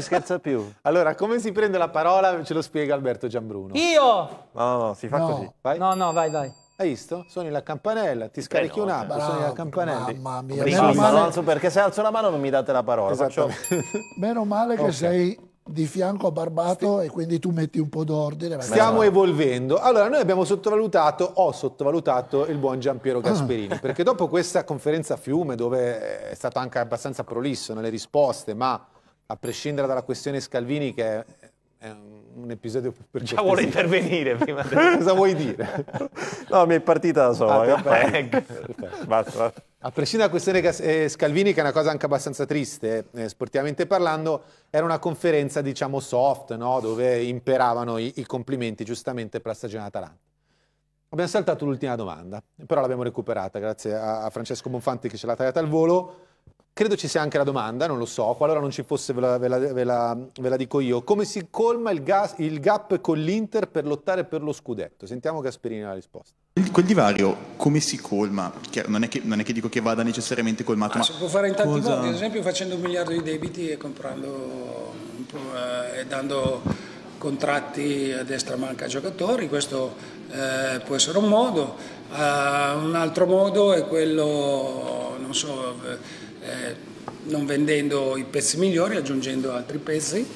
si scherza più. Allora, come si prende la parola ce lo spiega Alberto Giambruno. Io! No, no, si fa no. così. Vai. No, no, vai, vai. Hai visto? Suoni la campanella, ti scarichi no, un'app, suoni la campanella. Mamma mia. Meno male... non alzo perché se alzo la mano non mi date la parola. Faccio... Meno male che okay. sei di fianco a Barbato Sti... e quindi tu metti un po' d'ordine. Stiamo male. evolvendo. Allora, noi abbiamo sottovalutato, ho sottovalutato il buon Giampiero ah. Gasperini, ah. perché dopo questa conferenza a Fiume, dove è stato anche abbastanza prolisso nelle risposte, ma a prescindere dalla questione Scalvini che è, un episodio per Già cortesia. vuole intervenire prima del... Cosa vuoi dire? no, mi è partita da sola. Ah, ecco. basta, A prescindere dalla questione eh, Scalvini, che è una cosa anche abbastanza triste, eh, sportivamente parlando, era una conferenza, diciamo, soft, no? dove imperavano i, i complimenti, giustamente, per la stagione Atalanta. Abbiamo saltato l'ultima domanda, però l'abbiamo recuperata grazie a Francesco Bonfanti che ce l'ha tagliata al volo. Credo ci sia anche la domanda, non lo so, qualora non ci fosse ve la, ve la, ve la, ve la dico io. Come si colma il, gas, il gap con l'Inter per lottare per lo scudetto? Sentiamo Gasperini la risposta. Quel divario come si colma? Non è che, non è che dico che vada necessariamente colmato. Ah, ma si può fare in tanti cosa... modi, ad esempio facendo un miliardo di debiti e comprando eh, e dando contratti a destra manca a giocatori, questo eh, può essere un modo. Uh, un altro modo è quello, non so eh, eh, non vendendo i pezzi migliori, aggiungendo altri pezzi,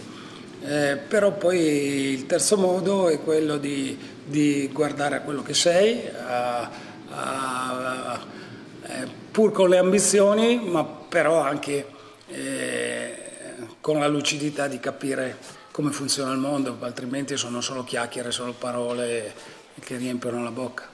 eh, però poi il terzo modo è quello di, di guardare a quello che sei, a, a, eh, pur con le ambizioni, ma però anche eh, con la lucidità di capire come funziona il mondo, altrimenti sono solo chiacchiere, solo parole che riempiono la bocca.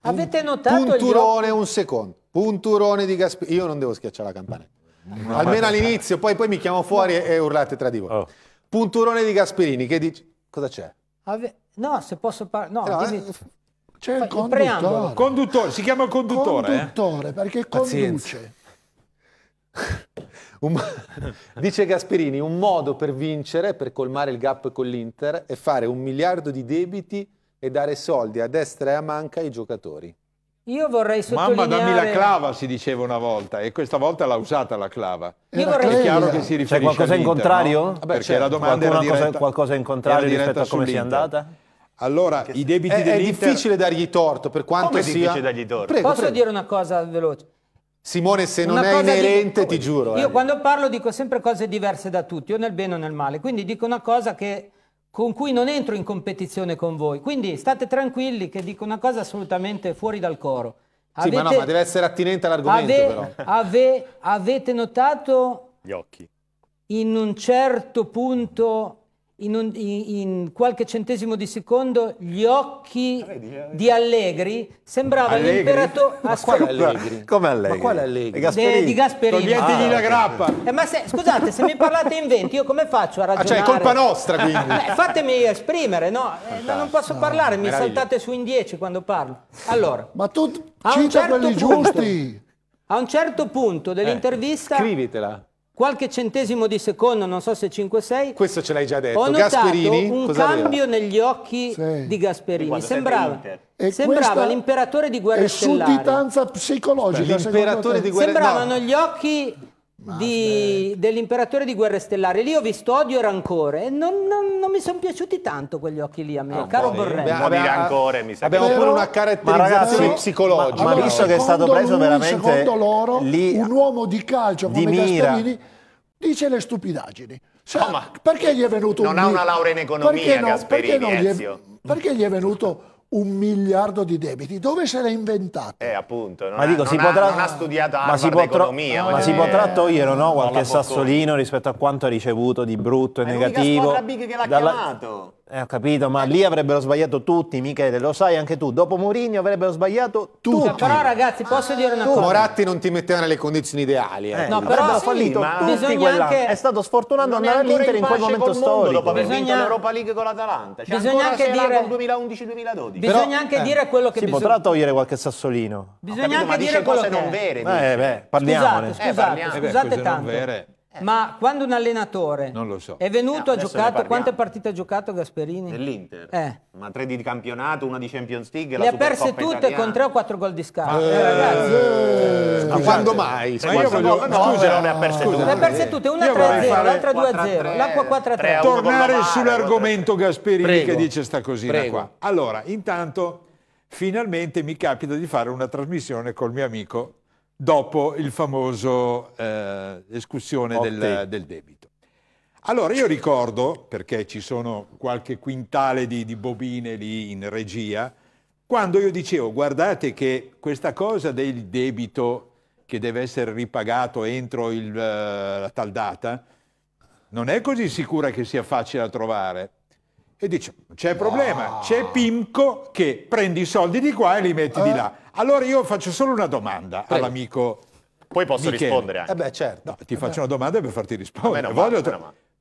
Avete notato un turone, gli... un secondo. Punturone di Gasperini. Io non devo schiacciare la campanella. No, Almeno all'inizio, poi, poi, mi chiamo fuori e, urlate tra di voi. Oh. Punturone di Gasperini che dice... Cosa c'è? Ave... No, se posso parlare... No, allora, dimmi... Eh, c'è il, conduttore. Preambolo. conduttore. Si chiama il conduttore. Conduttore, eh? perché Pazienza. conduce. Un, dice Gasperini, un modo per vincere, per colmare il gap con l'Inter, è fare un miliardo di debiti e dare soldi a destra e a manca ai giocatori. Io vorrei sottolineare... Mamma dammi la clava si diceva una volta e questa volta l'ha usata la clava. Io vorrei... È chiaro che si riferisce C'è qualcosa in contrario? No? Vabbè, Perché la domanda era diretta, qualcosa in contrario rispetto a come sia andata? Allora, i debiti è, dell'Inter... È difficile dargli torto, per quanto come sia... difficile dargli torto? Prego, Posso prego. dire una cosa veloce? Simone, se non una è inerente, di... ti giuro. Io eh. quando parlo dico sempre cose diverse da tutti, o nel bene o nel male. Quindi dico una cosa che con cui non entro in competizione con voi. Quindi state tranquilli che dico una cosa assolutamente fuori dal coro. Avete, sì, ma no, ma deve essere attinente all'argomento ave, però. Ave, avete notato... Gli occhi. In un certo punto in, un, in, qualche centesimo di secondo gli occhi ah, eh, di Allegri sembrava l'imperatore Allegri? come Allegri? Ma quale Allegri? Gasperini. di Gasperini toglietegli ah, la grappa eh, ma se, scusate se mi parlate in venti io come faccio a ragionare? Ah, cioè è colpa nostra quindi eh, Beh, fatemi esprimere no? Eh, non posso parlare mi Meraviglia. saltate su in dieci quando parlo allora ma tu cita certo quelli punto, giusti a un certo punto dell'intervista eh, scrivitela qualche centesimo di secondo, non so se 5-6. Questo ce l'hai già detto. Ho notato Gasperini, un cambio aveva? negli occhi sì. di Gasperini. sembrava, sembrava l'imperatore di guerre è stellari. Sudditanza psicologica. L'imperatore di guerre Sembravano no. gli occhi dell'imperatore di Guerre Stellari. Lì ho visto odio e rancore non, non, non mi sono piaciuti tanto quegli occhi lì a me, ah, caro sì. Borrelli. Abbiamo, rancore, mi sa abbiamo pure una caratterizzazione psicologica. Ma, ma visto che è stato preso lui, veramente... Secondo loro, lì, un uomo di calcio di mira. Gasperini dice le stupidaggini. Cioè, no, perché gli è venuto non un... Non ha una laurea in economia perché no, Gasperini, perché, no, gli è, perché gli è venuto un miliardo di debiti. Dove se l'è inventato? Eh, appunto, non, ma dico, ha, si non, potrà, ha, non ha studiato ma si, potrà, ma si potrà togliere no, qualche sassolino rispetto a quanto ha ricevuto di brutto e è negativo. È l'unica big che l'ha dalla... chiamato. Eh, ho capito, ma lì avrebbero sbagliato tutti, Michele, lo sai anche tu. Dopo Mourinho avrebbero sbagliato tutti. Cioè, però ragazzi, posso dire una tu, cosa? Moratti non ti metteva nelle condizioni ideali. Eh. eh no, però ha sì, fallito ma tutti anche... È stato sfortunato andare all'Inter in, in quel momento storico. Dopo aver bisogna... vinto l'Europa League con l'Atalanta. Cioè, bisogna anche dire... 2011-2012. Bisogna però, anche eh. dire quello che... Si bisog... potrà togliere qualche sassolino. Bisogna capito, anche dire cose non vere. Eh, beh, parliamone. Scusate, scusate eh, tanto. Eh. Ma quando un allenatore non lo so. è venuto, no, ha giocato, quante partite ha giocato Gasperini? Nell'Inter. Eh. Ma tre di campionato, una di Champions League. Le ha perse tutte italiana. con tre o quattro gol di scala. Eh, eh, ragazzi. Eh, eh scusate. ma quando mai? Ma io voglio, no, no, scusa, le ha perse tutte. Le ha perse tutte, una 3-0, l'altra 2-0, l'acqua 4-3. Tornare sull'argomento Gasperini Prego. che dice sta cosina Prego. qua. Allora, intanto finalmente mi capita di fare una trasmissione col mio amico dopo il famoso eh, escussione del, del, debito. Allora io ricordo, perché ci sono qualche quintale di, di bobine lì in regia, quando io dicevo guardate che questa cosa del debito che deve essere ripagato entro il, eh, la tal data non è così sicura che sia facile da trovare, e dice c'è problema, ah. c'è Pimco che prende i soldi di qua e li metti eh. di là. Allora io faccio solo una domanda Prego. all'amico. Poi posso Michele. rispondere anche. Eh beh, certo. No, ti eh faccio beh. una domanda per farti rispondere. Voglio...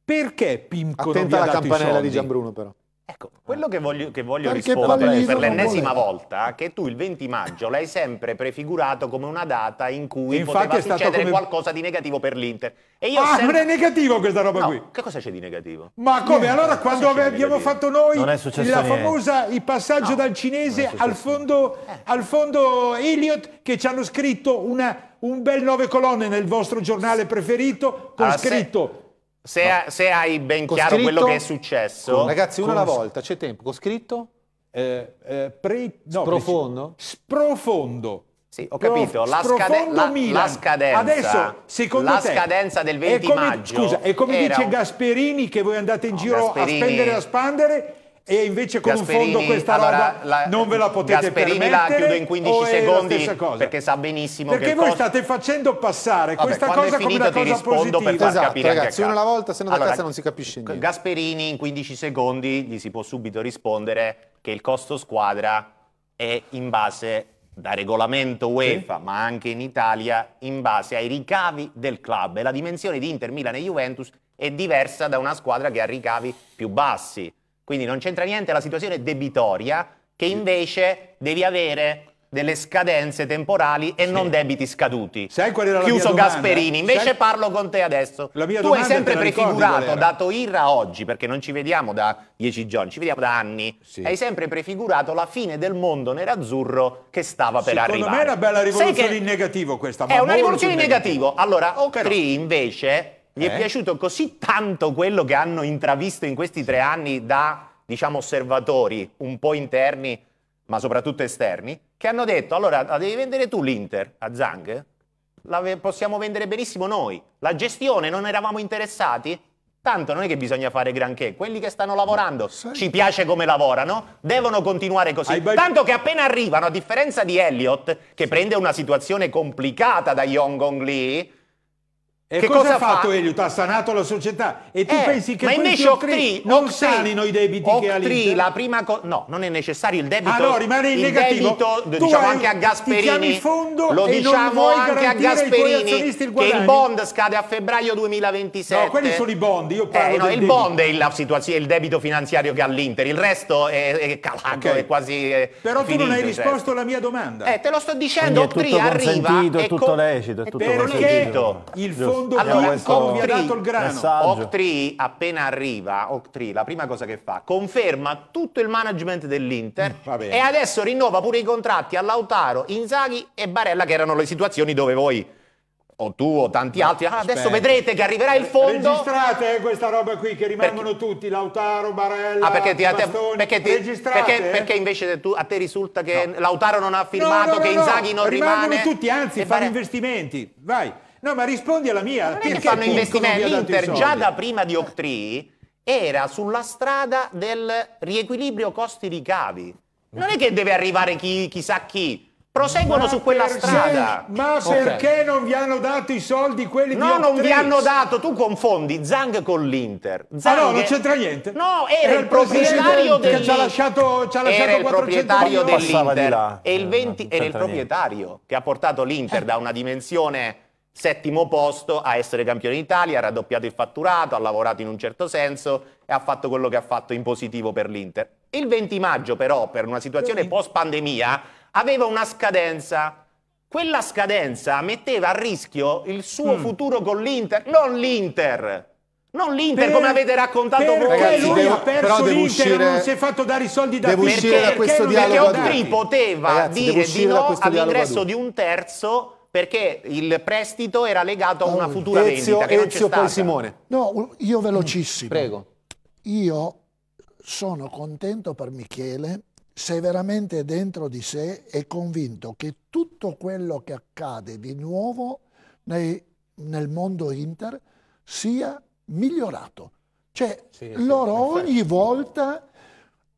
Perché Pimco Attenta non ha dato i soldi? Attenta alla campanella di Gianbruno però. Ecco, quello che voglio, che voglio rispondere per l'ennesima volta, è che tu il 20 maggio l'hai sempre prefigurato come una data in cui Infatti poteva succedere come... qualcosa di negativo per l'Inter. E io ah, sempre... non è negativo questa roba no, qui! Che cosa c'è di negativo? Ma come? Allora quando abbiamo fatto noi la famosa, il passaggio no, dal cinese al fondo, eh. al fondo Elliot che ci hanno scritto una, un bel nove colonne nel vostro giornale preferito con ah, scritto... Se se, no. ha, se hai ben chiaro scritto, quello che è successo. Con, ragazzi, una alla volta, c'è tempo. Ho scritto? Eh, eh, pre, no, sprofondo? Sprofondo. Sì, ho capito, la, scade la, la, scadenza, Adesso, secondo la te, scadenza del 20 come, maggio. Scusa, è come era... dice Gasperini che voi andate in no, giro Gasperini... a spendere e a spandere e invece con un fondo questa allora, roba la, non ve la potete Gasperini permettere Gasperini la chiudo in 15 secondi perché sa benissimo perché che voi costo... state facendo passare Vabbè, questa cosa finito, come una cosa positiva per esatto, capire ragazzi una volta se non allora, da allora, non si capisce niente Gasperini in 15 secondi gli si può subito rispondere che il costo squadra è in base da regolamento UEFA, sì. ma anche in Italia, in base ai ricavi del club. E la dimensione di Inter, Milan e Juventus è diversa da una squadra che ha ricavi più bassi. Quindi non c'entra niente la situazione debitoria che invece devi avere delle scadenze temporali e sì. non debiti scaduti. Sai qual era Chiuso Gasperini, invece Sai... parlo con te adesso. tu hai sempre prefigurato, dato Irra oggi, perché non ci vediamo da dieci giorni, ci vediamo da anni, sì. hai sempre prefigurato la fine del mondo nerazzurro che stava per Secondo arrivare. Secondo me è una bella rivoluzione in negativo questa. Ma è una rivoluzione in negativo. negativo. Allora, okay, oh, Cree invece gli eh? è piaciuto così tanto quello che hanno intravisto in questi tre anni da, diciamo, osservatori un po' interni, ma soprattutto esterni, che hanno detto, allora, la devi vendere tu l'Inter a Zhang? La possiamo vendere benissimo noi. La gestione, non eravamo interessati? Tanto non è che bisogna fare granché, quelli che stanno lavorando Sei... ci piace come lavorano, devono continuare così. Ai... Tanto che appena arrivano, a differenza di Elliott, che prende una situazione complicata da Yongong Lee, e che cosa, cosa ha fatto fa? Elliot? Ha sanato la società e tu eh, pensi che ma invece Octri, non Octri, sanino i debiti Octri, che ha l'Inter? la prima cosa... No, non è necessario il debito. Allora ah, no, rimane il negativo. Debito, tu diciamo hai, anche a Gasperini. Fondo lo diciamo anche a Gasperini il che il bond scade a febbraio 2027. No, quelli sono i bond, io eh, parlo eh, no, il debito. bond è il, il, debito finanziario che ha l'Inter, il resto è, è calato, okay. è quasi è eh, Però finito, tu non hai risposto certo. alla mia domanda. Eh, te lo sto dicendo, Octri arriva... È tutto lecito, è tutto lecito. Perché il fondo secondo allora, questo vi ha dato il grano. Messaggio. Octree appena arriva, Octree la prima cosa che fa, conferma tutto il management dell'Inter mm, e adesso rinnova pure i contratti a Lautaro, Inzaghi e Barella che erano le situazioni dove voi o tu o tanti altri. Ah, adesso vedrete che arriverà il fondo. Registrate questa roba qui che rimangono perché? tutti, Lautaro, Barella, ah, perché ti, Bastoni. Perché, ti, perché, perché invece tu, a te risulta che no. Lautaro non ha firmato, no, no, che Inzaghi non rimane. Rimangono tutti, anzi, e investimenti. Vai. No, ma rispondi alla mia. Perché fanno investimenti? L'Inter già da prima di Octree era sulla strada del riequilibrio costi-ricavi. Non è che deve arrivare chi, chissà chi. Proseguono ma su quella strada. Se, ma okay. perché non vi hanno dato i soldi quelli no, di No, non vi hanno dato. Tu confondi Zang con l'Inter. Zang ah no, non c'entra niente. No, era, era il proprietario del. Ci ha lasciato, ci ha lasciato era il proprietario dell'Inter. E il 20, era il proprietario niente. che ha portato l'Inter da una dimensione Settimo posto a essere campione d'Italia, ha raddoppiato il fatturato, ha lavorato in un certo senso e ha fatto quello che ha fatto in positivo per l'Inter. Il 20 maggio però, per una situazione post pandemia, aveva una scadenza. Quella scadenza metteva a rischio il suo mm. futuro con l'Inter, non l'Inter. Non l'Inter, per, come avete raccontato voi. Perché lui devo, ha perso l'Inter uscire, non si è fatto dare i soldi da devo uscire perché, da questo perché dialogo Perché Otri poteva ragazzi, dire di no all'ingresso di un terzo perché il prestito era legato a una futura Ezio, vendita che Ezio, non c'è poi stata. Simone. No, io velocissimo. Prego. Io sono contento per Michele se veramente dentro di sé è convinto che tutto quello che accade di nuovo nei, nel mondo Inter sia migliorato. Cioè, sì, loro sì, ogni volta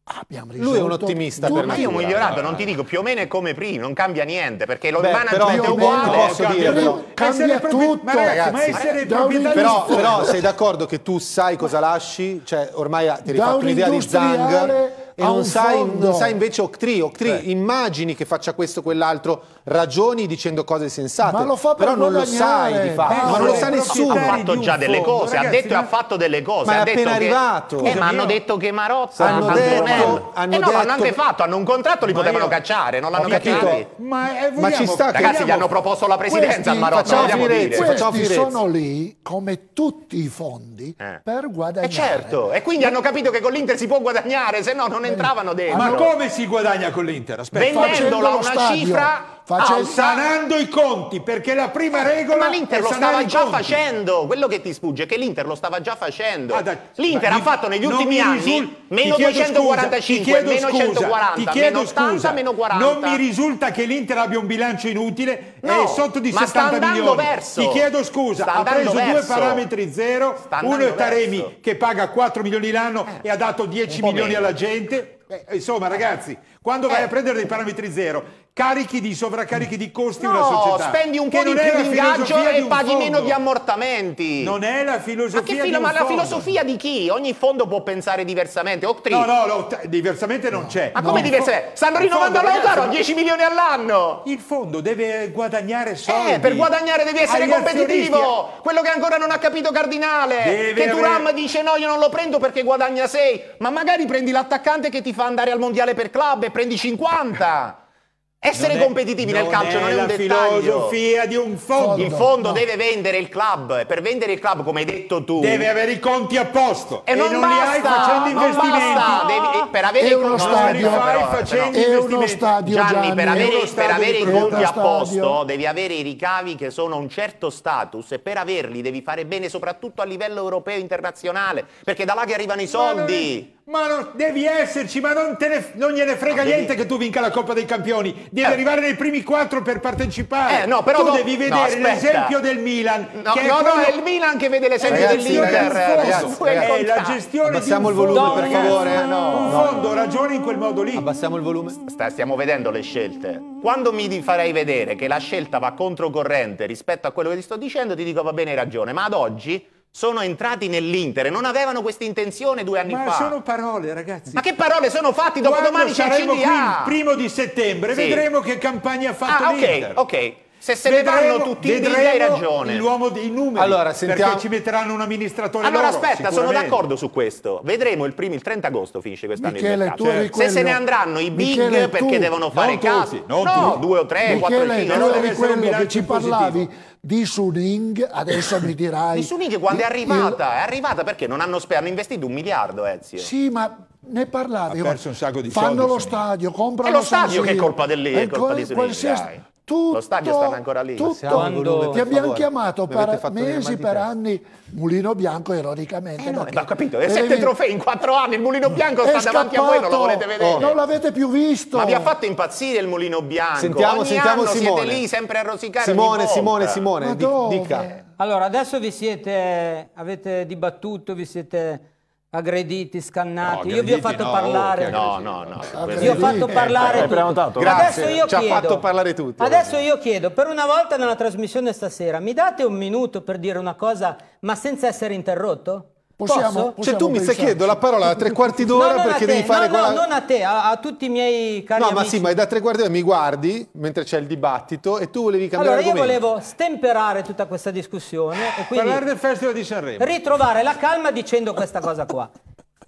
Abbiamo risolto. Lui è un ottimista tu, per Ma io ho migliorato, non ti dico, più o meno è come prima, non cambia niente, perché lo Beh, management è uguale. Posso dire, però, cambia tutto, ma, ragazzi, ma essere proprietario... Però, però sei d'accordo che tu sai cosa lasci? Cioè, ormai ti hai fatto un'idea di Zang e non sai, non sai, invece Octree, Octree immagini che faccia questo o quell'altro, ragioni dicendo cose sensate, ma lo fa per però non lo sai di fatto, eh, ma non lo sa nessuno. Ha fatto già delle cose, Ragazzi, ha detto e ha fatto delle cose. Ma è appena che... arrivato. Che... Eh, ma hanno detto che Marozza hanno detto, hanno eh no, detto... l'hanno anche fatto, hanno un contratto, li potevano io... cacciare, non l'hanno cacciato. Ma, eh, vogliamo... ma ci sta Ragazzi, vogliamo... gli hanno proposto la presidenza a Marozza, facciamo finire. Questi sono lì, come tutti i fondi, eh. per eh, guadagnare. E certo, e quindi hanno capito che con l'Inter si può guadagnare, se no non è entravano dentro. Ma come si guadagna con l'Inter? Aspetta. Vendendola a una stadio. cifra facendo... Ah, sanando i conti, perché la prima eh, regola... Ma l'Inter lo stava già conti. facendo, quello che ti sfugge è che l'Inter lo stava già facendo. Ah, L'Inter ha fatto negli ultimi anni risul... meno 245, scusa, meno scusa, 140, meno 80, scusa. meno 40. Non mi risulta che l'Inter abbia un bilancio inutile, no, è sotto di 70 milioni. Verso. Ti chiedo scusa, sta ha preso verso. due parametri zero, uno è Taremi verso. che paga 4 milioni l'anno eh, e ha dato 10 milioni meno. alla gente. Beh, insomma ragazzi, quando eh. vai eh. a prendere dei parametri zero carichi di sovraccarichi di costi no, una società. No, spendi un po' di più di ingaggio e paghi fondo. meno di ammortamenti. Non è la filosofia ma che filo, Ma fondo. la filosofia di chi? Ogni fondo può pensare diversamente. Octri. No, no, no, diversamente non c'è. Ma no, come diversamente? Stanno rinnovando l'Otaro a 10 milioni all'anno. Il fondo deve guadagnare eh, soldi. Eh, per guadagnare devi essere competitivo. Quello che ancora non ha capito Cardinale. Deve che Turam avere... dice no, io non lo prendo perché guadagna 6. Ma magari prendi l'attaccante che ti fa andare al mondiale per club e prendi 50. Essere competitivi è, nel calcio non è, non è un dettaglio. filosofia di un fondo. Il fondo no. deve vendere il club e per vendere il club, come hai detto tu, deve avere i conti a posto e, e non, non basta, li hai facendo investimenti. Basta. Devi, eh, per avere è uno stadio, Gianni, per avere, per avere i conti a posto devi avere i ricavi che sono un certo status e per averli devi fare bene soprattutto a livello europeo e internazionale, perché da là che arrivano i soldi. Ma non, devi esserci, ma non, ne, non gliene frega no, niente che tu vinca la Coppa dei Campioni. Devi eh. arrivare nei primi quattro per partecipare. Eh, no, però tu no, devi vedere l'esempio del Milan. No, che no, è quello... è il Milan che vede l'esempio dell'Inter. Ragazzi, ragazzi, eh, la gestione Abbassiamo il volume, fondo, per favore. Eh, no, in fondo ragioni in quel modo lì. Abbassiamo il volume. Sta, stiamo vedendo le scelte. Quando mi farei vedere che la scelta va controcorrente rispetto a quello che ti sto dicendo, ti dico va bene, hai ragione. Ma ad oggi sono entrati nell'Inter e non avevano questa intenzione due anni ma fa. Ma sono parole, ragazzi. Ma che parole sono fatti? Dopodomani c'è il qui il primo di settembre, sì. vedremo che campagna ha fatto ah, okay, ok, Se se vedremo, ne vanno tutti i Liga hai ragione. L'uomo dei numeri, allora, sentiamo... perché ci metteranno un amministratore Allora loro, aspetta, sono d'accordo su questo. Vedremo il, primo, il 30 agosto finisce quest'anno Michele, il mercato. Se quello... se ne andranno i big Michele, perché tu. devono fare non casi. Tutti, non no, tutti. due o tre, Michele, quattro, cinque. è quello che ci parlavi di Suning, adesso mi dirai... di Suning quando di, è arrivata, di... è arrivata perché non hanno, hanno investito un miliardo Ezio. Sì, ma ne parlavi. Ha perso un sacco di Fanno soldi, lo stadio, comprano... È lo stadio che è colpa dell'E, colpa di Suning. Qualsiasi tutto, lo stadio stanno ancora lì. Tutto, quando, ti abbiamo favore, chiamato per mesi, per anni, Mulino Bianco ironicamente. Eh no, ho capito, e eh, sette trofei in quattro anni, il Mulino Bianco sta scappato, davanti a voi, non lo volete vedere. Oh, non l'avete più visto. Ma vi ha fatto impazzire il Mulino Bianco. Sentiamo, Ogni sentiamo Simone. siete lì sempre a rosicare Simone, Simone, Simone, Simone, dica. Allora, adesso vi siete, avete dibattuto, vi siete aggrediti, scannati. No, io vi ho fatto no, parlare. No, no, no. Vi ho fatto parlare. Eh, prenotato. Grazie. Adesso io Ci ha fatto parlare tutti. Adesso io chiedo, per una volta nella trasmissione stasera, mi date un minuto per dire una cosa, ma senza essere interrotto? Possiamo, cioè, possiamo cioè tu mi stai chiedendo la parola a tre quarti d'ora no, perché devi fare... No, no, non a te, a, a, tutti i miei cari No, amici. ma sì, ma è da tre quarti d'ora mi guardi mentre c'è il dibattito e tu volevi cambiare Allora, argomento. io volevo stemperare tutta questa discussione e quindi... Parlare del Festival di Sanremo. Ritrovare la calma dicendo questa cosa qua.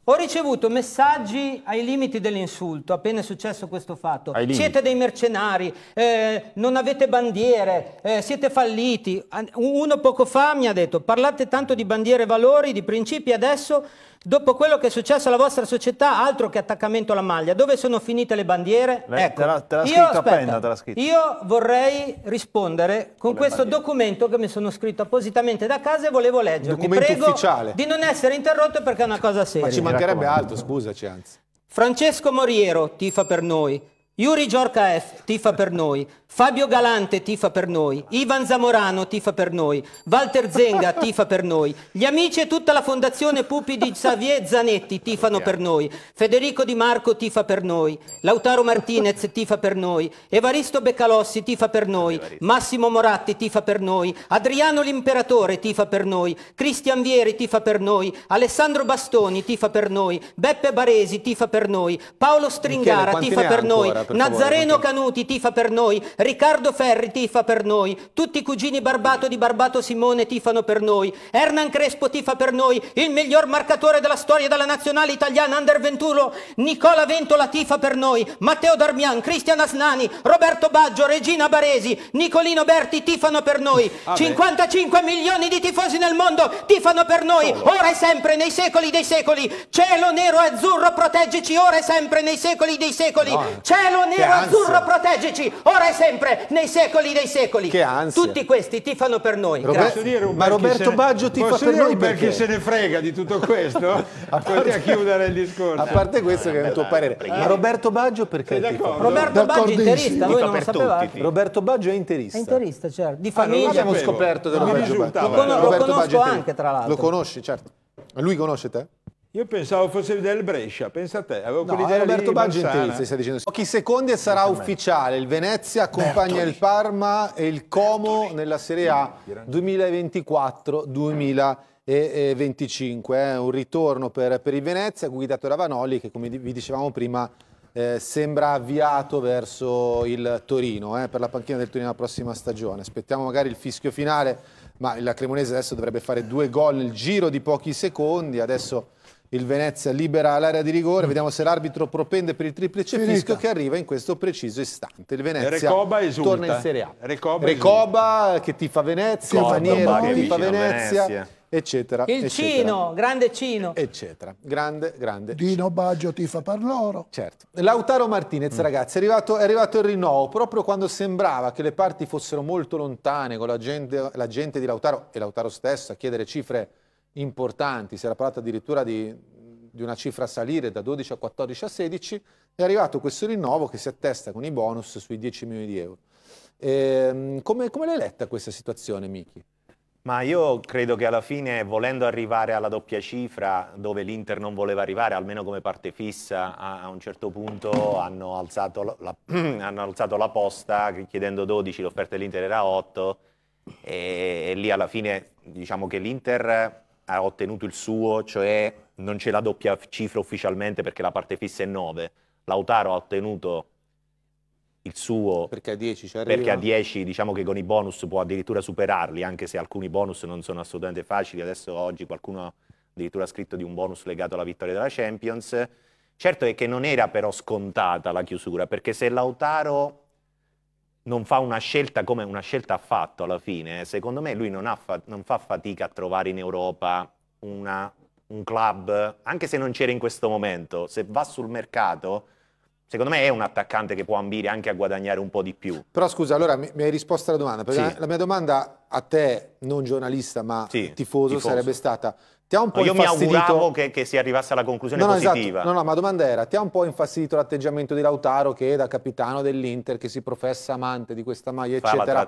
Ho ricevuto messaggi ai limiti dell'insulto, appena è successo questo fatto. Siete dei mercenari, eh, non avete bandiere, eh, siete falliti. Uno poco fa mi ha detto, parlate tanto di bandiere e valori, di principi, adesso Dopo quello che è successo alla vostra società, altro che attaccamento alla maglia, dove sono finite le bandiere? Le, ecco, te l'ha, te scritto aspetta, appena, te l'ha scritto. io vorrei rispondere con, con questo documento che mi sono scritto appositamente da casa e volevo leggere. Un documento Prego ufficiale. di non essere interrotto perché è una cosa seria. Ma ci mancherebbe altro, scusaci anzi. Francesco Moriero tifa per noi. Yuri Giorca F tifa per noi, Fabio Galante tifa per noi, Ivan Zamorano tifa per noi, Walter Zenga tifa per noi, gli amici e tutta la fondazione Pupi di Xavier Zanetti tifano per noi, Federico Di Marco tifa per noi, Lautaro Martinez tifa per noi, Evaristo Beccalossi tifa per noi, Massimo Moratti tifa per noi, Adriano l'Imperatore tifa per noi, Cristian Vieri tifa per noi, Alessandro Bastoni tifa per noi, Beppe Baresi tifa per noi, Paolo Stringara tifa per noi, per Nazareno favore. Canuti tifa per noi, Riccardo Ferri tifa per noi, tutti i cugini Barbato di Barbato Simone tifano per noi, Hernan Crespo tifa per noi, il miglior marcatore della storia della nazionale italiana under 21, Nicola Ventola tifa per noi, Matteo Darmian, Cristian Asnani, Roberto Baggio, Regina Baresi, Nicolino Berti tifano per noi, ah 55 milioni di tifosi nel mondo tifano per noi, Solo. ora e sempre nei secoli dei secoli, cielo nero e azzurro proteggici ora e sempre nei secoli dei secoli, no. cielo Cielo nero, azzurro, proteggici, ora e sempre, nei secoli dei secoli. Che ansia. Tutti questi tifano per noi. posso dire, un ma Roberto ne... Baggio tifa per noi perché? perché se ne frega di tutto questo? a parte a chiudere il discorso. A parte questo che è il tuo parere. Ma Roberto Baggio perché Roberto Baggio è interista, voi non lo sapevate. Roberto Baggio è interista. È interista, certo. Di ah, famiglia. abbiamo scoperto del Roberto Baggio. Lo conosco anche, tra l'altro. Lo conosci, certo. Lui conosce te? Io pensavo fosse del Brescia, pensa a te. Avevo no, Roberto Baggi stai dicendo. Pochi secondi e sarà ufficiale. Il Venezia accompagna Bertoli. il Parma e il Como Bertoli. nella Serie A 2024-2025. Eh, un ritorno per, per, il Venezia guidato da Vanoli che come vi dicevamo prima eh, sembra avviato verso il Torino, eh, per la panchina del Torino la prossima stagione. Aspettiamo magari il fischio finale, ma la Cremonese adesso dovrebbe fare due gol nel giro di pochi secondi. Adesso il Venezia libera l'area di rigore, mm. vediamo se l'arbitro propende per il triplice Finita. fischio che arriva in questo preciso istante. Il Venezia Recoba torna in Serie A. Recoba, Recoba che fa Venezia, Coda, che ti fa Venezia eccetera. Il eccetera, Cino, grande Cino. Eccetera, grande, grande. Dino Baggio ti fa per loro. Certo. Lautaro Martinez, mm. ragazzi, è arrivato, è arrivato, il rinnovo proprio quando sembrava che le parti fossero molto lontane con la gente, la gente di Lautaro e Lautaro stesso a chiedere cifre importanti, si era parlato addirittura di di una cifra salire da 12 a 14 a 16, è arrivato questo rinnovo che si attesta con i bonus sui 10 milioni di euro. E, ehm, come, come l'hai letta questa situazione, Michi? Ma io credo che alla fine, volendo arrivare alla doppia cifra, dove l'Inter non voleva arrivare, almeno come parte fissa, a, un certo punto hanno alzato la, hanno alzato la posta chiedendo 12, l'offerta dell'Inter era 8, e, e lì alla fine diciamo che l'Inter ha ottenuto il suo, cioè non c'è la doppia cifra ufficialmente perché la parte fissa è 9. Lautaro ha ottenuto il suo perché a 10 ci Perché a 10 diciamo che con i bonus può addirittura superarli, anche se alcuni bonus non sono assolutamente facili. Adesso oggi qualcuno addirittura ha scritto di un bonus legato alla vittoria della Champions. Certo è che non era però scontata la chiusura, perché se Lautaro non fa una scelta come una scelta ha fatto alla fine, secondo me lui non, fa, non fa fatica a trovare in Europa una, un club, anche se non c'era in questo momento, se va sul mercato, secondo me è un attaccante che può ambire anche a guadagnare un po' di più. Però scusa, allora mi, mi hai risposto alla domanda, perché sì. la, la, mia domanda a te, non giornalista ma sì, tifoso, tifoso, sarebbe stata, ti ha un po' no, io infastidito... mi auguravo che, che, si arrivasse alla conclusione no, no, esatto. positiva. Esatto. No, no, ma domanda era, ti ha un po' infastidito l'atteggiamento di Lautaro che da capitano dell'Inter, che si professa amante di questa maglia, Fa eccetera,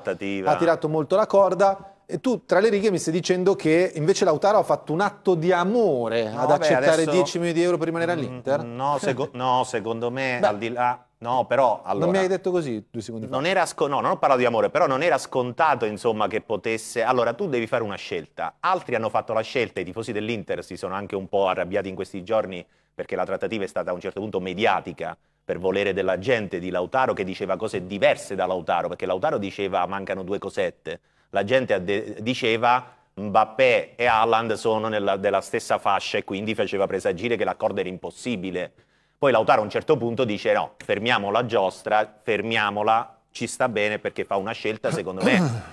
ha tirato molto la corda. E tu tra le righe mi stai dicendo che invece Lautaro ha fatto un atto di amore no, ad beh, accettare adesso... 10 milioni di euro per rimanere all'Inter? Mm, no, seco no, secondo me, beh. al di là No, però allora, Non mi hai detto così due secondi fa. Sc- no, non ho parlato di amore, però non era scontato, insomma, che potesse. Allora, tu devi fare una scelta. Altri hanno fatto la scelta, i tifosi dell'Inter si sono anche un po' arrabbiati in questi giorni perché la trattativa è stata a un certo punto mediatica per volere della gente di Lautaro che diceva cose diverse da Lautaro, perché Lautaro diceva mancano due cosette. La gente de- diceva Mbappé e Haaland sono nella, della stessa fascia e quindi faceva presagire che l'accordo era impossibile poi Lautaro a un certo punto dice no, fermiamo la giostra, fermiamola, ci sta bene perché fa una scelta, secondo me,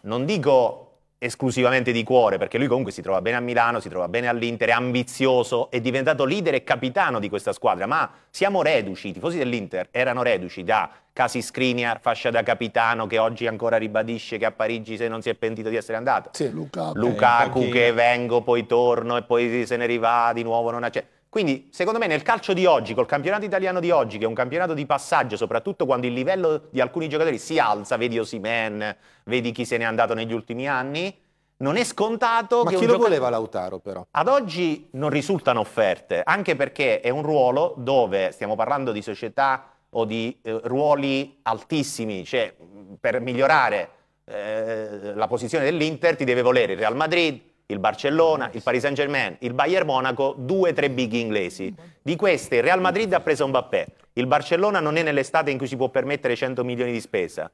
non dico esclusivamente di cuore, perché lui comunque si trova bene a Milano, si trova bene all'Inter, è ambizioso, è diventato leader e capitano di questa squadra, ma siamo reduci, i tifosi dell'Inter erano reduci da Casi Skriniar, fascia da capitano, che oggi ancora ribadisce che a Parigi se non si è pentito di essere andato. Sì, Lukaku. Lukaku eh, che vengo, poi torno e poi se ne rivà di nuovo, non c'è. Cioè, quindi, secondo me, nel calcio di oggi, col campionato italiano di oggi, che è un campionato di passaggio, soprattutto quando il livello di alcuni giocatori si alza, vedi Osimen, vedi chi se n'è andato negli ultimi anni, non è scontato Ma che... Ma chi lo gioca... voleva Lautaro, però? Ad oggi non risultano offerte, anche perché è un ruolo dove stiamo parlando di società o di eh, ruoli altissimi, cioè per migliorare eh, la posizione dell'Inter ti deve volere il Real Madrid, il Barcellona, il Paris Saint Germain, il Bayern Monaco, due o tre big inglesi. Di queste il Real Madrid ha preso Mbappé, il Barcellona non è nell'estate in cui si può permettere 100 milioni di spesa.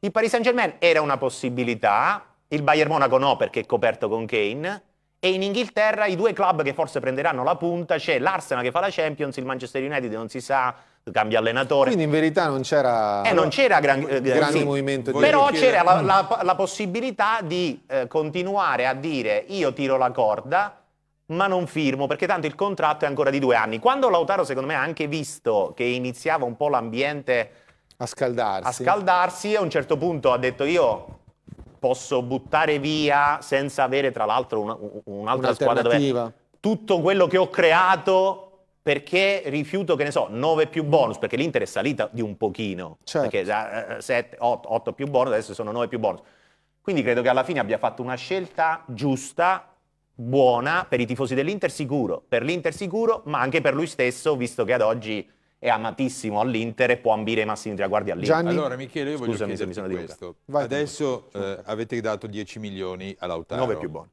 Il Paris Saint Germain era una possibilità, il Bayern Monaco no perché è coperto con Kane, e in Inghilterra i due club che forse prenderanno la punta, c'è l'Arsenal che fa la Champions, il Manchester United non si sa, cambia allenatore. Quindi in verità non c'era, eh, non c'era gran, eh, grande sì, movimento. Di però c'era la, mm. la, la, possibilità di eh, continuare a dire io tiro la corda ma non firmo perché tanto il contratto è ancora di due anni. Quando Lautaro secondo me ha anche visto che iniziava un po' l'ambiente a scaldarsi, a, scaldarsi, a un certo punto ha detto io posso buttare via senza avere tra l'altro un, un, un'altra squadra dove tutto quello che ho creato perché rifiuto, che ne so, 9 più bonus, perché l'Inter è salita di un pochino, certo. perché 7, 8, 8 più bonus, adesso sono 9 più bonus. Quindi credo che alla fine abbia fatto una scelta giusta, buona, per i tifosi dell'Inter sicuro, per l'Inter sicuro, ma anche per lui stesso, visto che ad oggi è amatissimo all'Inter e può ambire i massimi traguardi all'Inter. Gianni? Allora Michele, io voglio Scusami chiederti questo. Vai, Adesso eh, avete dato 10 milioni all'Autaro. 9 più bonus.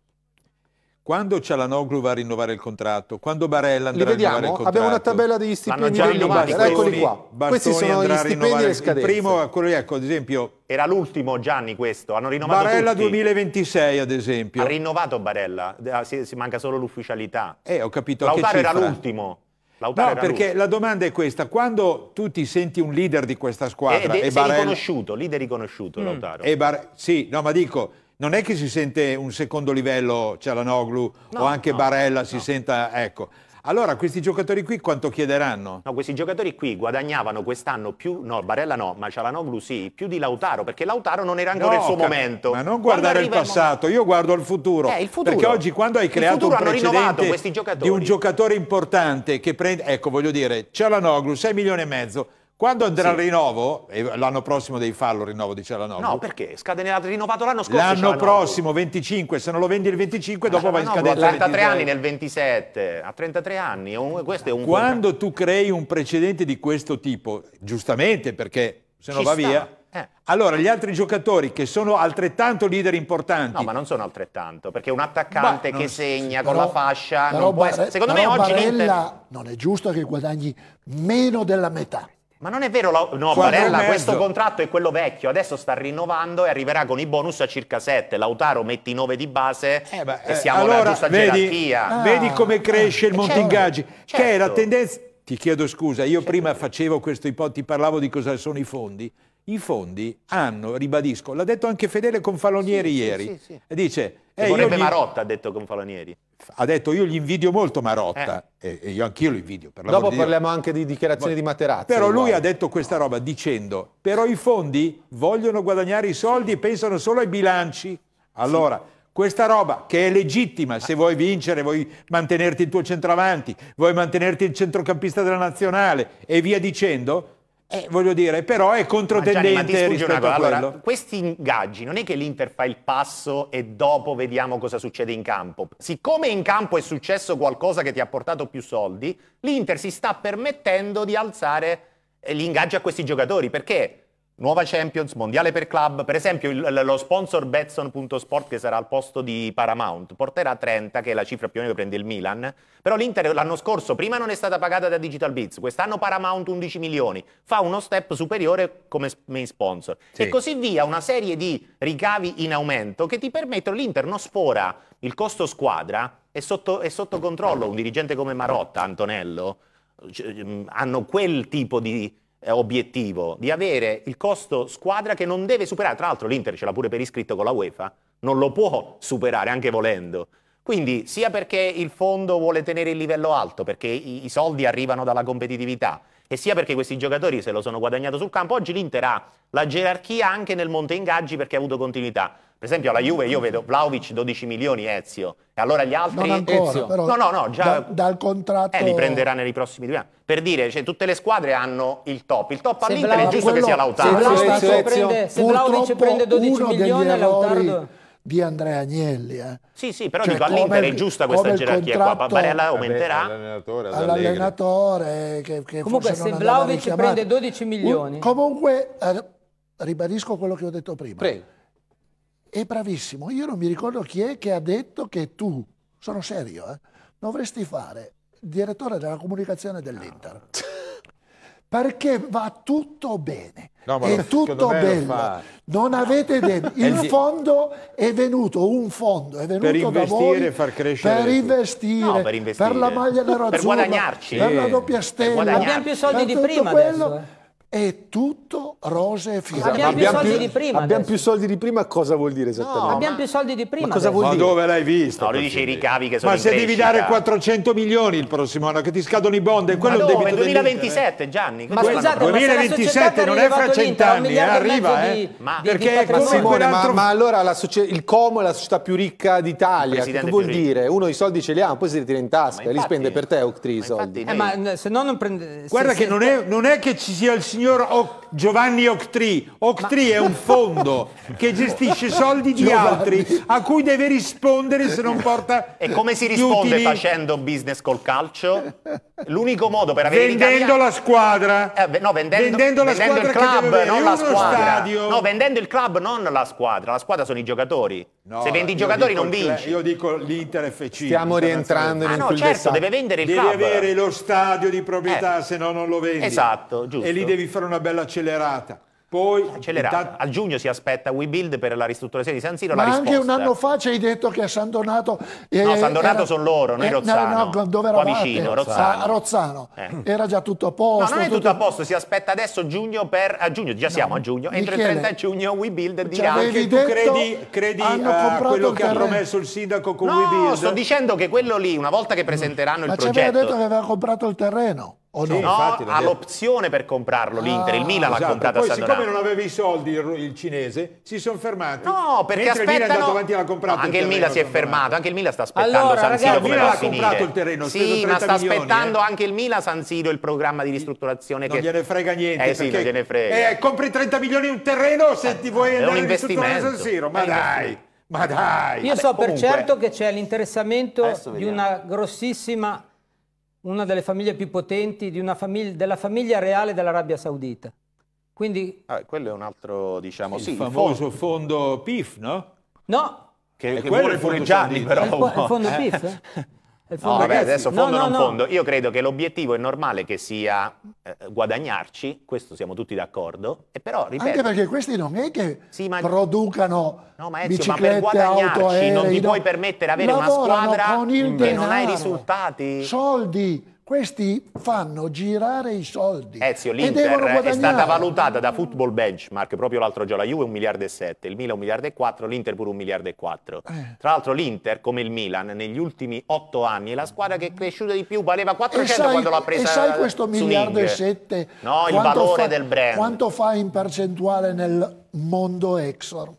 Quando Cialanoglu va a rinnovare il contratto? Quando Barella andrà a rinnovare il contratto? Abbiamo una tabella degli stipendi degli Barella, eccoli qua. Bastoni Questi sono gli stipendi e scadenze. Il primo, quello ecco, ad esempio... Era l'ultimo Gianni questo, hanno rinnovato Barella tutti. 2026 ad esempio. Ha rinnovato Barella, si, ah, si manca solo l'ufficialità. Eh, ho capito. Lautaro era l'ultimo. Lautaro no, perché la domanda è questa: quando tu ti senti un leader di questa squadra, ed eh, è, e Barella... riconosciuto, leader riconosciuto, mm. Lautaro. E Bar... Sì, no, ma dico, non è che si sente un secondo livello Cialanoglu no, o anche no, Barella si senta, ecco. Allora questi giocatori qui quanto chiederanno? No, questi giocatori qui guadagnavano quest'anno più, no, Barella no, ma Cialanoglu sì, più di Lautaro, perché Lautaro non era ancora no, il suo momento. Ma non guardare il passato, il io guardo al futuro, eh, futuro, Perché oggi quando hai creato un precedente di un giocatore importante che prende, ecco voglio dire, Cialanoglu 6 milioni e mezzo, quando andrà il sì. rinnovo, l'anno prossimo devi farlo il rinnovo di Cialanoglu. No, perché? Scade nel, rinnovato l'anno scorso. L'anno prossimo, 25, se non lo vendi il 25, dopo ah, va in scadenza. A 33 anni nel 27, a 33 anni, questo è un... Quando contratto. tu crei un precedente di questo tipo, giustamente perché se no va sta. via... Eh. Allora, gli altri giocatori che sono altrettanto leader importanti. No, ma non sono altrettanto, perché un attaccante ma, che segna però, con la fascia non può essere. Secondo me oggi Barella, non è giusto che guadagni meno della metà. Ma non è vero, la... no, Barella, questo contratto è quello vecchio, adesso sta rinnovando e arriverà con i bonus a circa 7. Lautaro metti 9 di base eh beh, e eh, siamo alla allora, giusta vedi, gerarchia. Ah. vedi come cresce ah, il eh, Montingaggi, certo. che è la tendenza... Ti chiedo scusa, io certo. prima facevo questo, ti parlavo di cosa sono i fondi i fondi hanno, ribadisco, l'ha detto anche Fedele Confalonieri sì, ieri, sì, sì, sì. dice... Eh, vorrebbe gli... Marotta, ha detto Confalonieri. Ha detto io gli invidio molto Marotta, eh. e, io anch'io lo invidio. Per Dopo di parliamo anche di dichiarazioni Ma... di Materazzi. Però lui ha detto questa roba dicendo, però i fondi vogliono guadagnare i soldi e pensano solo ai bilanci. Allora, questa roba che è legittima se vuoi vincere, vuoi mantenerti il tuo centravanti, vuoi mantenerti il centrocampista della nazionale e via dicendo, eh, voglio dire, però è controtendente Gianni, rispetto cosa, a quello. Allora, questi ingaggi, non è che l'Inter fa il passo e dopo vediamo cosa succede in campo. Siccome in campo è successo qualcosa che ti ha portato più soldi, l'Inter si sta permettendo di alzare eh, gli ingaggi a questi giocatori, perché Nuova Champions, Mondiale per Club, per esempio il, lo sponsor Betson.sport che sarà al posto di Paramount porterà 30 che è la cifra più o meno che prende il Milan, però l'Inter l'anno scorso prima non è stata pagata da Digital Bits, quest'anno Paramount 11 milioni, fa uno step superiore come main sponsor sì. e così via, una serie di ricavi in aumento che ti permettono, l'Inter non sfora il costo squadra, è sotto, è sotto controllo, un dirigente come Marotta, Antonello, hanno quel tipo di eh, obiettivo di avere il costo squadra che non deve superare, tra l'altro l'Inter ce l'ha pure per iscritto con la UEFA, non lo può superare anche volendo, quindi sia perché il fondo vuole tenere il livello alto, perché i, i soldi arrivano dalla competitività, e sia perché questi giocatori se lo sono guadagnato sul campo, oggi l'Inter ha la gerarchia anche nel monte ingaggi perché ha avuto continuità. Per esempio alla Juve io vedo Vlaovic 12 milioni Ezio e allora gli altri... Non ancora, Ezio. però no, no, no, già... Da, dal contratto... Eh, li prenderà nei prossimi due anni. Per dire, cioè, tutte le squadre hanno il top. Il top all'Inter è giusto quello, che sia Lautaro. Se Vlaovic, prende, prende 12 milioni, Lautaro di Andrea Agnelli. Eh. Sì, sì, però cioè, dico, all'Inter è giusta questa gerarchia qua, Barella aumenterà all'allenatore, all'allenatore che, che comunque se Vlaovic prende 12 milioni. Un, comunque eh, ribadisco quello che ho detto prima. Prego. È bravissimo, io non mi ricordo chi è che ha detto che tu, sono serio, eh, dovresti fare direttore della comunicazione dell'Inter. No. perché va tutto bene. No, è tutto bello. Non avete idea. Il eh fondo è venuto, un fondo è venuto per investire, voi, far crescere per investire, no, per investire, per la maglia nero per guadagnarci, per la doppia stella. Abbiamo più soldi di prima quello, adesso, eh è tutto rose e fiori. Abbiamo, abbiamo, più soldi più, di prima. Abbiamo adesso. più soldi di prima, cosa vuol dire esattamente? No, abbiamo ma, più soldi di prima. Ma, cosa vuol ma dire? dove l'hai visto? No, lui dice i ricavi che sono Ma se crescita. devi dare 400 milioni il prossimo anno, che ti scadono i bond, e quello ma dove? 2027, Gianni. Ma scusate, 2027 non è fra cent'anni, arriva, eh. Ma, perché ma, allora il Como è la società più ricca d'Italia. Che vuol dire? Uno i soldi ce li ha, poi si ritira in tasca, li spende per te, Octri, eh, Guarda che non è che ci sia il signore signor o Giovanni Octri. Octri Ma... è un fondo che gestisce soldi di Giovanni. altri a cui deve rispondere se non porta E come si risponde facendo business col calcio? L'unico modo per avere vendendo Italia... la squadra. Eh, no, vendendo, vendendo, la vendendo squadra il club, non la squadra. Stadio. No, vendendo il club, non la squadra. La squadra sono i giocatori. No, se vendi i giocatori non vinci. Io dico l'Inter FC. Stiamo rientrando in ah, no, certo, dettaglio. deve vendere il devi club. Devi avere lo stadio di proprietà, eh. se no non lo vendi. Esatto, giusto. E lì devi fare una bella accelerata. Poi, accelerata. Intanto... A giugno si aspetta WeBuild per la ristrutturazione di San Siro. Ma anche risposta. un anno fa ci hai detto che a San Donato. Eh, no, San Donato era... sono loro, noi eh, Rozzano. No, no, dove eravate? Qua vicino, ah, Rozzano. A Rozzano. Eh. Era già tutto a posto. No, non è tutto, tutto a posto, si aspetta adesso giugno per. A giugno, già siamo a giugno. Entro il 30 giugno WeBuild cioè, dirà. Cioè, anche tu credi, credi a eh, quello che ha promesso il sindaco con no, WeBuild? No, sto dicendo che quello lì, una volta che presenteranno il progetto. Ma ci aveva detto che aveva comprato il terreno. O no? Sì, no ha l'opzione per comprarlo l'Inter, ah, il Milan esatto. l'ha comprata Poi Sandonà. siccome non aveva i soldi il, il cinese, si sono fermati. No, perché Mentre aspettano... Milan è andato avanti comprato Anche il, il Milan si è fermato, anche il Milan sta aspettando allora, San Siro come va a comprato il terreno, Sì, ma sta milioni, aspettando eh. anche il Milan San Siro il programma di eh, ristrutturazione non che... gliene frega niente. Eh sì, non gliene frega. Eh, compri 30 milioni un terreno se eh, ti vuoi andare in ristrutturare San Siro, ma dai! Ma dai! Io so per certo che c'è l'interessamento di una grossissima una delle famiglie più potenti famig della famiglia reale dell'Arabia Saudita. Quindi, ah, quello è un altro, diciamo, sì, il famoso fondo PIF, no? No. Che, eh, che muore pure Gianni, però. Il, il fondo eh? PIF? Eh? no, vabbè, adesso fondo no, non no, fondo. Io credo che l'obiettivo è normale che sia eh, guadagnarci, questo siamo tutti d'accordo, e però ripeto... Anche perché questi non è che sì, ma... producano No, ma Ezio, ma per guadagnarci auto, aerei, non ti puoi permettere di avere una squadra che non hai risultati. Soldi, questi fanno girare i soldi. Ezio, l'Inter è stata valutata da Football Benchmark proprio l'altro giorno. La Juve 1 miliardo e 7, il Milan 1 miliardo e 4, l'Inter pure 1 miliardo e 4. Eh. Tra l'altro l'Inter, come il Milan, negli ultimi 8 anni è la squadra che è cresciuta di più, valeva 400 sai, quando l'ha presa E sai questo miliardo e 7? No, il valore fa, del brand. Quanto fa in percentuale nel mondo Exor?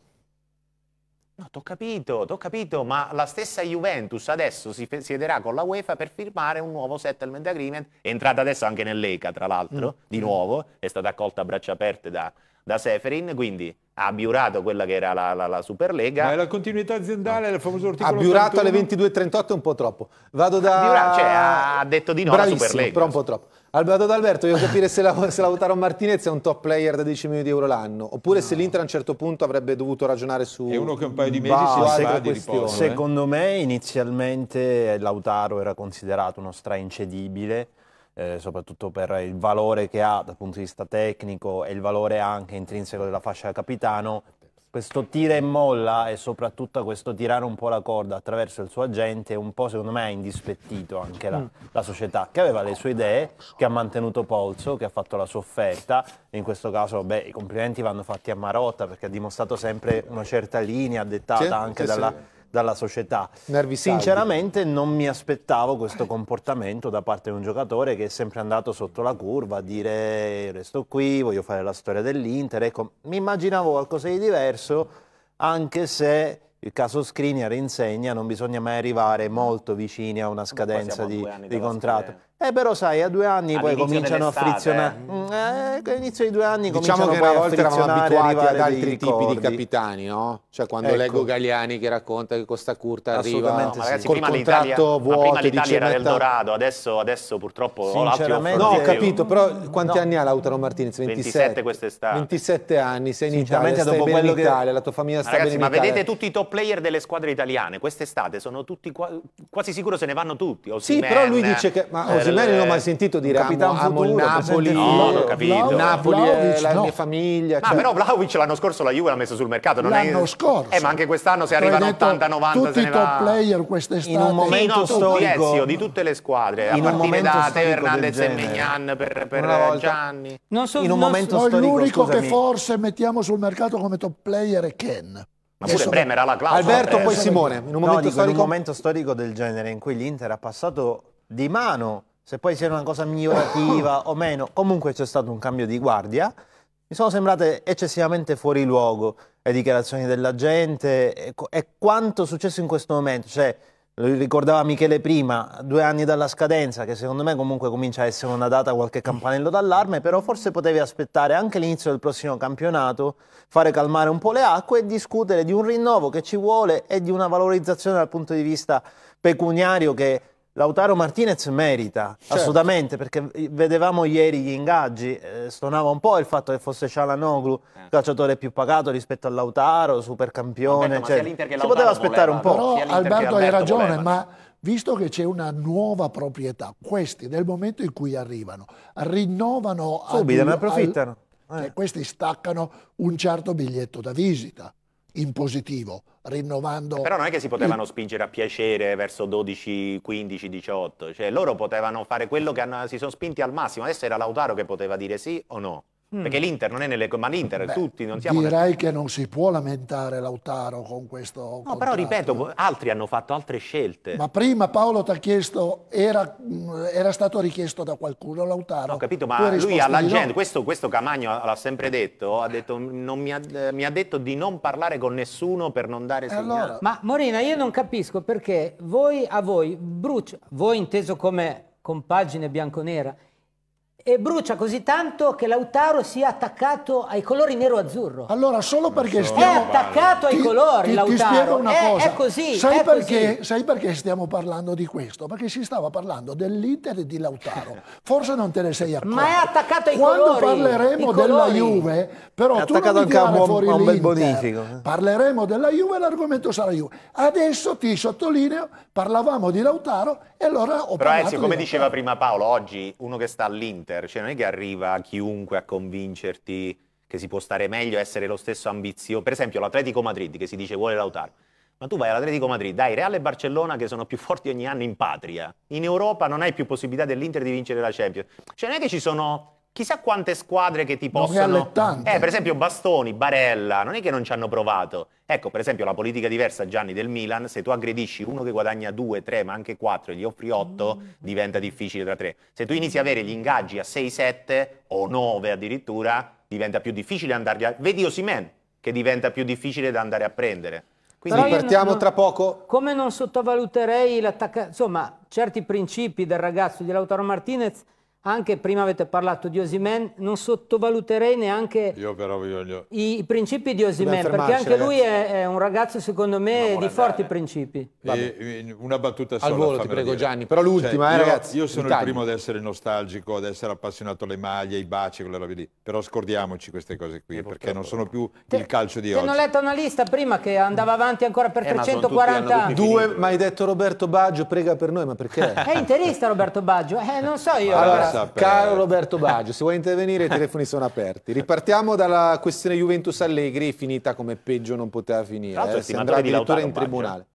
No, t'ho capito, t'ho capito, ma la stessa Juventus adesso si siederà con la UEFA per firmare un nuovo settlement agreement, è entrata adesso anche nell'ECA tra l'altro, mm. di nuovo, è stata accolta a braccia aperte da, da Seferin, quindi ha biurato quella che era la, la, la Superlega. Ma la continuità aziendale, il famoso articolo... Ha biurato alle 22.38 è un po' troppo. Vado da... Biura, cioè, ha detto di no Bravissimo, alla Superlega. però un po' troppo. Vado da Alberto, voglio capire se la, se la Martinez è un top player da 10 milioni di euro l'anno, oppure no. se l'Inter a un certo punto avrebbe dovuto ragionare su... È uno che un paio di mm, mesi bah, si fa di riposo. Eh. Secondo eh? me inizialmente Lautaro era considerato uno straincedibile, eh, soprattutto per il valore che ha dal punto di vista tecnico e il valore anche intrinseco della fascia da capitano, questo tira e molla e soprattutto questo tirare un po' la corda attraverso il suo agente un po' secondo me ha indispettito anche la, mm. la, società che aveva le sue idee, che ha mantenuto polso, che ha fatto la sua offerta in questo caso beh, i complimenti vanno fatti a Marotta perché ha dimostrato sempre una certa linea dettata sì, anche sì, dalla... Sì dalla società. Nervi Sinceramente non mi aspettavo questo comportamento da parte di un giocatore che è sempre andato sotto la curva a dire resto qui, voglio fare la storia dell'Inter. Ecco, mi immaginavo qualcosa di diverso, anche se il caso Skriniar insegna non bisogna mai arrivare molto vicini a una scadenza di, di contratto. Screen. Eh però sai, a due anni poi cominciano a frizionare. Eh, mm, eh all'inizio dei due anni diciamo che una volta eravamo abituati ad altri tipi di capitani, no? Cioè quando ecco. leggo Galliani che racconta che questa curta arriva no, ragazzi, sì. col contratto vuoto prima l'Italia era del Dorado, adesso, adesso purtroppo Sinceramente, No, ho capito, però mm, quanti no. anni ha Lautaro Martinez? 27, 27 quest'estate. 27 anni, sei in Italia, stai dopo in Italia, che... la tua famiglia sta ragazzi, bene in Italia. ma vedete tutti i top player delle squadre italiane, quest'estate sono tutti quasi sicuro se ne vanno tutti, Sì, però lui dice che oh, eh, Maximiliano cioè, non ho mai sentito dire amo, amo il Napoli, no, non ho capito. Napoli Vlaovic, la no. mia cioè- famiglia. Ma però Vlaovic l'anno scorso la Juve l'ha messo sul mercato. Non l'anno è... scorso. Eh, ma anche quest'anno se arrivano 80-90 Tutti i top player quest'estate. In un momento sì, no, storico. Ezio, di tutte le squadre. A partire da Teo Hernandez e Mignan per, per Gianni. Non so, in un non momento storico, L'unico che forse mettiamo sul mercato come top player è Ken. Ma pure Bremer ha la Alberto, poi eh, Simone. Eh, in un momento storico del genere in cui l'Inter ha passato di mano se poi sia una cosa migliorativa o meno, comunque c'è stato un cambio di guardia, mi sono sembrate eccessivamente fuori luogo le dichiarazioni della gente e, e quanto è successo in questo momento, cioè lo ricordava Michele prima, due anni dalla scadenza, che secondo me comunque comincia a essere una data qualche campanello d'allarme, però forse potevi aspettare anche l'inizio del prossimo campionato, fare calmare un po' le acque e discutere di un rinnovo che ci vuole e di una valorizzazione dal punto di vista pecuniario che Lautaro Martinez merita, certo. assolutamente, perché vedevamo ieri gli ingaggi, eh, stonava un po' il fatto che fosse Cialanoglu, eh. calciatore più pagato rispetto a Lautaro, supercampione, Alberto, cioè, si poteva aspettare voleva, un po'. Però Alberto, hai ragione, voleva. ma visto che c'è una nuova proprietà, questi nel momento in cui arrivano, rinnovano... Subito, ne approfittano. Al, eh, eh. Questi staccano un certo biglietto da visita in positivo, rinnovando... Però non è che si potevano il... spingere a piacere verso 12, 15, 18, cioè loro potevano fare quello che hanno... si sono spinti al massimo, adesso era Lautaro che poteva dire sì o no. Mm. Perché l'Inter non è nelle... ma l'Inter Beh, tutti non siamo... Direi nel... che non si può lamentare Lautaro con questo No, contratto. però ripeto, altri hanno fatto altre scelte. Ma prima Paolo ti ha chiesto, era, era, stato richiesto da qualcuno Lautaro. Ho capito, ma lui alla gente, no. questo, questo, Camagno l'ha sempre detto, ha detto mi, ha, mi, ha, detto di non parlare con nessuno per non dare eh, segnali. Allora. Ma Morina io non capisco perché voi, a voi, Brucio, voi inteso come compagine bianconera, e brucia così tanto che Lautaro sia attaccato ai colori nero-azzurro. Allora, solo perché so, stiamo... È attaccato ai ti, colori, ti, Lautaro. Ti spiego una è, cosa. È così, sai, è perché, così. sai perché stiamo parlando di questo? Perché si stava parlando dell'Inter e di Lautaro. Forse non te ne sei accorto. Ma è attaccato ai Quando colori. Quando eh. parleremo della Juve, però tu non mi tirare fuori un bel bonifico. Parleremo della Juve e l'argomento sarà Juve. Adesso ti sottolineo, parlavamo di Lautaro e allora ho però parlato Ezio, come di diceva prima Paolo, oggi uno che sta all'Inter Twitter, cioè non è che arriva chiunque a convincerti che si può stare meglio, essere lo stesso ambizioso. Per esempio l'Atletico Madrid che si dice vuole Lautaro. Ma tu vai all'Atletico Madrid, dai Real e Barcellona che sono più forti ogni anno in patria. In Europa non hai più possibilità dell'Inter di vincere la Champions. Cioè non è che ci sono chissà quante squadre che ti possono... No, eh, per esempio Bastoni, Barella, non è che non ci hanno provato. Ecco, per esempio la politica diversa, Gianni, del Milan, se tu aggredisci uno che guadagna 2, 3, ma anche 4 e gli offri 8, mm. diventa difficile tra 3. Se tu inizi a avere gli ingaggi a 6, 7 o 9 addirittura, diventa più difficile andarli a... Vedi Osimen, che diventa più difficile da andare a prendere. Quindi Però partiamo tra poco. Come non sottovaluterei l'attacca... Insomma, certi principi del ragazzo di Lautaro Martinez anche prima avete parlato di Osimen, non sottovaluterei neanche voglio... i, principi di Osimen, perché anche lui è, è, un ragazzo secondo me di forti principi. E, una battuta sola. Al volo ti prego dire. Gianni, però l'ultima cioè, eh, ragazzi. Io sono il primo ad essere nostalgico, ad essere appassionato alle maglie, ai baci, quelle robe lì, però scordiamoci queste cose qui, e eh, perché non sono più te, il calcio di te oggi. Ti ho letto una lista prima che andava avanti ancora per eh, 340 anni. Due, ma hai detto Roberto Baggio, prega per noi, ma perché? è interista Roberto Baggio, eh, non so io. Allora, per... Caro Roberto Baggio, se vuoi intervenire i telefoni sono aperti. Ripartiamo dalla questione Juventus-Allegri, finita come peggio non poteva finire. Eh. Si andrà addirittura in tribunale.